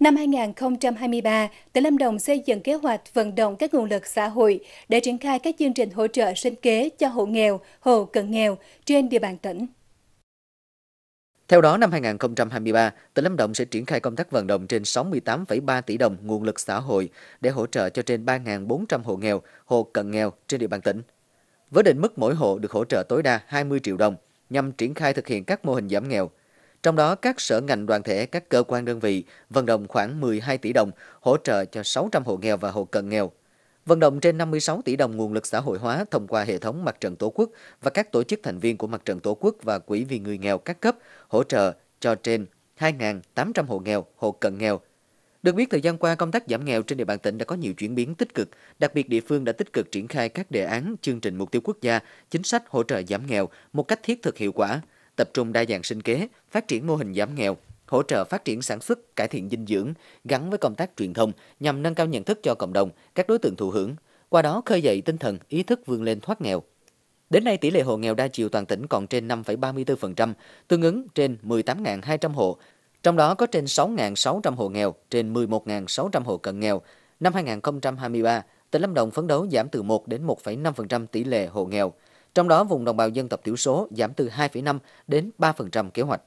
Năm 2023, tỉnh Lâm Đồng xây dựng kế hoạch vận động các nguồn lực xã hội để triển khai các chương trình hỗ trợ sinh kế cho hộ nghèo, hộ cận nghèo trên địa bàn tỉnh. Theo đó, năm 2023, tỉnh Lâm Đồng sẽ triển khai công tác vận động trên 68,3 tỷ đồng nguồn lực xã hội để hỗ trợ cho trên 3.400 hộ nghèo, hộ cận nghèo trên địa bàn tỉnh. Với định mức mỗi hộ được hỗ trợ tối đa 20 triệu đồng nhằm triển khai thực hiện các mô hình giảm nghèo, trong đó, các sở ngành đoàn thể, các cơ quan đơn vị vận động khoảng 12 tỷ đồng hỗ trợ cho 600 hộ nghèo và hộ cận nghèo. Vận động trên 56 tỷ đồng nguồn lực xã hội hóa thông qua hệ thống mặt trận Tổ quốc và các tổ chức thành viên của mặt trận Tổ quốc và Quỹ vì người nghèo các cấp hỗ trợ cho trên 2.800 hộ nghèo, hộ cận nghèo. Được biết, thời gian qua, công tác giảm nghèo trên địa bàn tỉnh đã có nhiều chuyển biến tích cực, đặc biệt địa phương đã tích cực triển khai các đề án, chương trình mục tiêu quốc gia, chính sách hỗ trợ giảm nghèo một cách thiết thực hiệu quả tập trung đa dạng sinh kế, phát triển mô hình giảm nghèo, hỗ trợ phát triển sản xuất, cải thiện dinh dưỡng gắn với công tác truyền thông nhằm nâng cao nhận thức cho cộng đồng, các đối tượng thụ hưởng, qua đó khơi dậy tinh thần ý thức vươn lên thoát nghèo. Đến nay tỷ lệ hộ nghèo đa chiều toàn tỉnh còn trên 5,34%, tương ứng trên 18.200 hộ, trong đó có trên 6.600 hộ nghèo, trên 11.600 hộ cận nghèo. Năm 2023, tỉnh Lâm Đồng phấn đấu giảm từ 1 đến 1,5% tỷ lệ hộ nghèo. Trong đó, vùng đồng bào dân tộc thiểu số giảm từ 2,5 đến 3% kế hoạch.